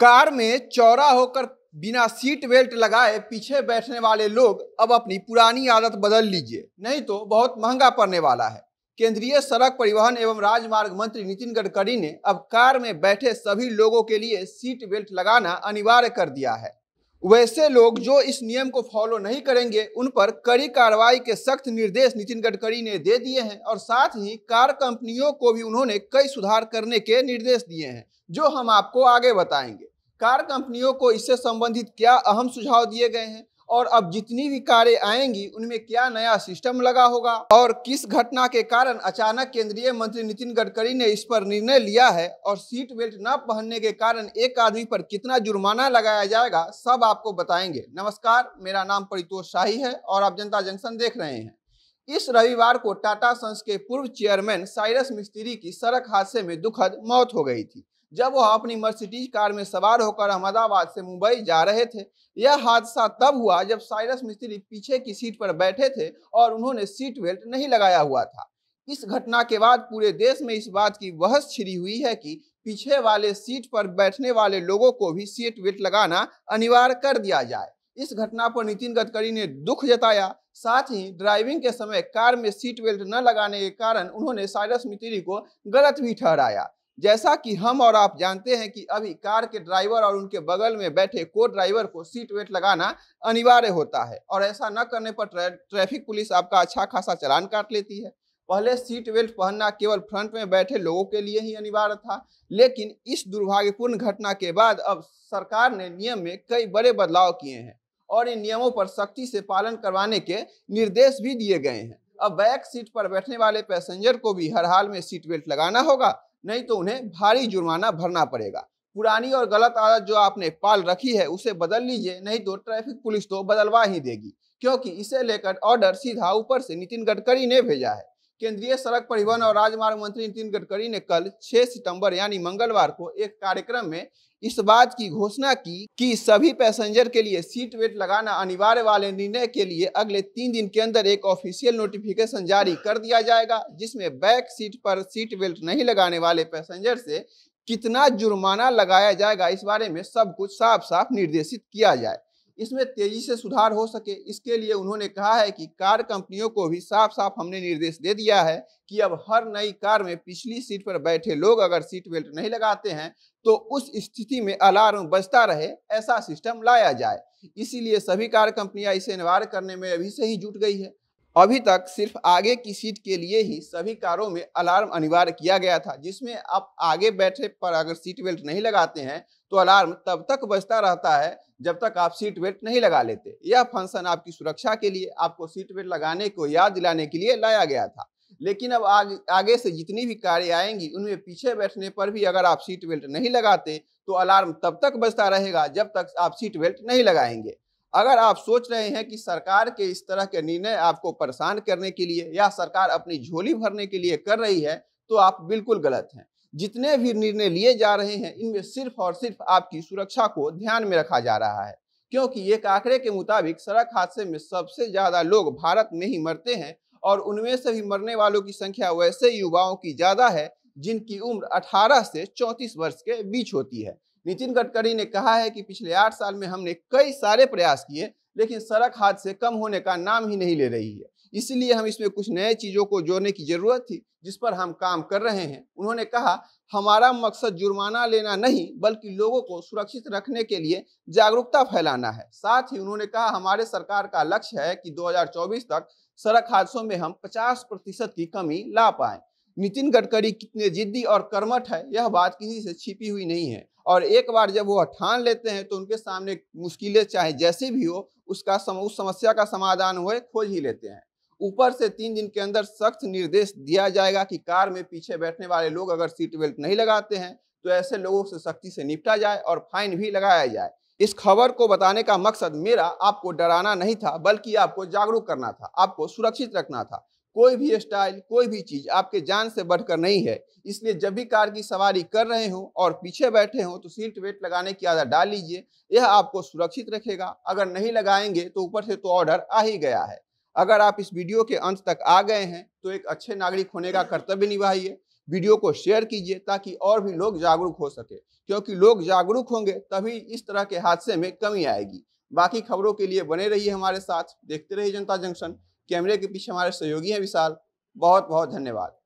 car में चौड़ा होकर बिना सीट बेल्ट लगाए पीछे बैठने वाले लोग अब अपनी पुरानी आदत बदल लीजिए नहीं तो बहुत महंगा पड़ने वाला है केंद्रीय सड़क परिवहन एवं राजमार्ग मंत्री नितिन गडकरी ने अब कार में बैठे सभी लोगों के लिए सीट बेल्ट लगाना अनिवार्य कर दिया है वैसे लोग जो इस नियम को फॉलो नहीं करेंगे उन पर कड़ी कार्रवाई के सख्त निर्देश नितिन गडकरी ने दे दिए हैं और साथ ही कार कंपनियों को भी उन्होंने कई सुधार करने के निर्देश दिए हैं जो हम आपको आगे बताएंगे कार कंपनियों को इससे संबंधित क्या अहम सुझाव दिए गए हैं और अब जितनी भी कारें आएंगी उनमें क्या नया सिस्टम लगा होगा और किस घटना के कारण अचानक केंद्रीय मंत्री नितिन गडकरी ने इस पर निर्णय लिया है और सीट बेल्ट न पहनने के कारण एक आदमी पर कितना जुर्माना लगाया जाएगा सब आपको बताएंगे नमस्कार मेरा नाम परितोष शाही है और आप जनता जंक्शन देख रहे हैं इस रविवार को टाटा सन्स के पूर्व चेयरमैन साइरस मिस्त्री की सड़क हादसे में दुखद मौत हो गई थी जब वह अपनी मर्सिडीज कार में सवार होकर अहमदाबाद से मुंबई जा रहे थे यह हादसा तब हुआ जब साइरस मिस्त्री पीछे की सीट पर बैठे थे और उन्होंने सीट बेल्ट नहीं लगाया हुआ था इस घटना के बाद पूरे देश में इस बात की बहस छिड़ी हुई है कि पीछे वाले सीट पर बैठने वाले लोगों को भी सीट बेल्ट लगाना अनिवार्य कर दिया जाए इस घटना पर नितिन गडकरी ने दुख जताया साथ ही ड्राइविंग के समय कार में सीट बेल्ट न लगाने के कारण उन्होंने साइरस मित्री को गलत भी ठहराया जैसा कि हम और आप जानते हैं कि अभी कार के ड्राइवर और उनके बगल में बैठे को ड्राइवर को सीट वेट लगाना अनिवार्य होता है और ऐसा न करने पर ट्रैफिक पुलिस आपका अच्छा खासा चलान काट लेती है पहले सीट बेल्ट पहनना केवल फ्रंट में बैठे लोगों के लिए ही अनिवार्य था लेकिन इस दुर्भाग्यपूर्ण घटना के बाद अब सरकार ने नियम में कई बड़े बदलाव किए हैं और इन नियमों पर सख्ती से पालन करवाने के निर्देश भी दिए गए हैं अब बैक सीट पर बैठने वाले पैसेंजर को भी हर हाल में सीट बेल्ट लगाना होगा नहीं तो उन्हें भारी जुर्माना भरना पड़ेगा पुरानी और गलत आदत जो आपने पाल रखी है उसे बदल लीजिए नहीं तो ट्रैफिक पुलिस तो बदलवा ही देगी क्योंकि इसे लेकर ऑर्डर सीधा ऊपर से नितिन गडकरी ने भेजा है केंद्रीय सड़क परिवहन और राजमार्ग मंत्री नितिन गडकरी ने कल 6 सितंबर यानी मंगलवार को एक कार्यक्रम में इस बात की घोषणा की कि सभी पैसेंजर के लिए सीट वेट लगाना अनिवार्य वाले निर्णय के लिए अगले तीन दिन के अंदर एक ऑफिशियल नोटिफिकेशन जारी कर दिया जाएगा जिसमें बैक सीट पर सीट बेल्ट नहीं लगाने वाले पैसेंजर से कितना जुर्माना लगाया जाएगा इस बारे में सब कुछ साफ साफ निर्देशित किया जाए इसमें तेजी से सुधार हो सके इसके लिए उन्होंने कहा है कि कार कंपनियों को भी साफ साफ हमने निर्देश दे दिया है कि अब हर नई कार में पिछली सीट पर बैठे लोग अगर सीट बेल्ट नहीं लगाते हैं तो उस स्थिति में अलार्म बजता रहे ऐसा सिस्टम लाया जाए इसीलिए सभी कार कंपनियां इसे अनिवार्य करने में अभी से ही जुट गई है अभी तक सिर्फ आगे की सीट के लिए ही सभी कारों में अलार्म अनिवार्य किया गया था जिसमें आप आगे बैठे पर अगर सीट बेल्ट नहीं लगाते हैं तो अलार्म तब तक बजता रहता है जब तक आप सीट बेल्ट नहीं लगा लेते यह फंक्शन आपकी सुरक्षा के लिए आपको सीट बेल्ट लगाने को याद दिलाने के लिए लाया गया था लेकिन अब आग, आगे से जितनी भी कार्य आएंगी उनमें पीछे बैठने पर भी अगर आप सीट बेल्ट नहीं लगाते तो अलार्म तब तक बजता रहेगा जब तक आप सीट बेल्ट नहीं लगाएंगे अगर आप सोच रहे हैं कि सरकार के इस तरह के निर्णय आपको परेशान करने के लिए या सरकार अपनी झोली भरने के लिए कर रही है तो आप बिल्कुल गलत हैं जितने भी निर्णय लिए जा रहे हैं इनमें सिर्फ और सिर्फ आपकी सुरक्षा को ध्यान में रखा जा रहा है क्योंकि एक आंकड़े के मुताबिक सड़क हादसे में सबसे ज्यादा लोग भारत में ही मरते हैं और उनमें से भी मरने वालों की संख्या वैसे युवाओं की ज्यादा है जिनकी उम्र 18 से 34 वर्ष के बीच होती है नितिन गडकरी ने कहा है कि पिछले आठ साल में हमने कई सारे प्रयास किए लेकिन सड़क हादसे कम होने का नाम ही नहीं ले रही है इसलिए हम इसमें कुछ नए चीज़ों को जोड़ने की ज़रूरत थी जिस पर हम काम कर रहे हैं उन्होंने कहा हमारा मकसद जुर्माना लेना नहीं बल्कि लोगों को सुरक्षित रखने के लिए जागरूकता फैलाना है साथ ही उन्होंने कहा हमारे सरकार का लक्ष्य है कि 2024 तक सड़क हादसों में हम 50 प्रतिशत की कमी ला पाए नितिन गडकरी कितने जिद्दी और कर्मठ है यह बात किसी से छिपी हुई नहीं है और एक बार जब वो ठान लेते हैं तो उनके सामने मुश्किलें चाहे जैसी भी हो उसका सम, उस समस्या का समाधान हो खोज ही लेते हैं ऊपर से तीन दिन के अंदर सख्त निर्देश दिया जाएगा कि कार में पीछे बैठने वाले लोग अगर सीट बेल्ट नहीं लगाते हैं तो ऐसे लोगों से सख्ती से निपटा जाए और फाइन भी लगाया जाए इस खबर को बताने का मकसद मेरा आपको डराना नहीं था बल्कि आपको जागरूक करना था आपको सुरक्षित रखना था कोई भी स्टाइल कोई भी चीज आपके जान से बढ़कर नहीं है इसलिए जब भी कार की सवारी कर रहे हो और पीछे बैठे हो तो सीट बेल्ट लगाने की आदत डाल लीजिए यह आपको सुरक्षित रखेगा अगर नहीं लगाएंगे तो ऊपर से तो ऑर्डर आ ही गया है अगर आप इस वीडियो के अंत तक आ गए हैं तो एक अच्छे नागरिक होने का कर्तव्य निभाइए वीडियो को शेयर कीजिए ताकि और भी लोग जागरूक हो सके क्योंकि लोग जागरूक होंगे तभी इस तरह के हादसे में कमी आएगी बाकी खबरों के लिए बने रहिए हमारे साथ देखते रहिए जनता जंक्शन कैमरे के पीछे हमारे सहयोगी हैं विशाल बहुत बहुत धन्यवाद